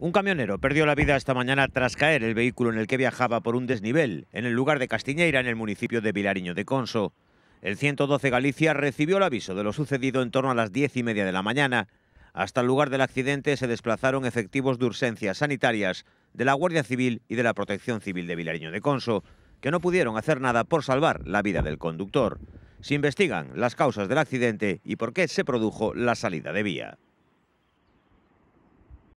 Un camionero perdió la vida esta mañana tras caer el vehículo en el que viajaba por un desnivel, en el lugar de Castiñeira, en el municipio de Vilariño de Conso. El 112 Galicia recibió el aviso de lo sucedido en torno a las diez y media de la mañana. Hasta el lugar del accidente se desplazaron efectivos de urgencias sanitarias, de la Guardia Civil y de la Protección Civil de Vilariño de Conso, que no pudieron hacer nada por salvar la vida del conductor. Se investigan las causas del accidente y por qué se produjo la salida de vía.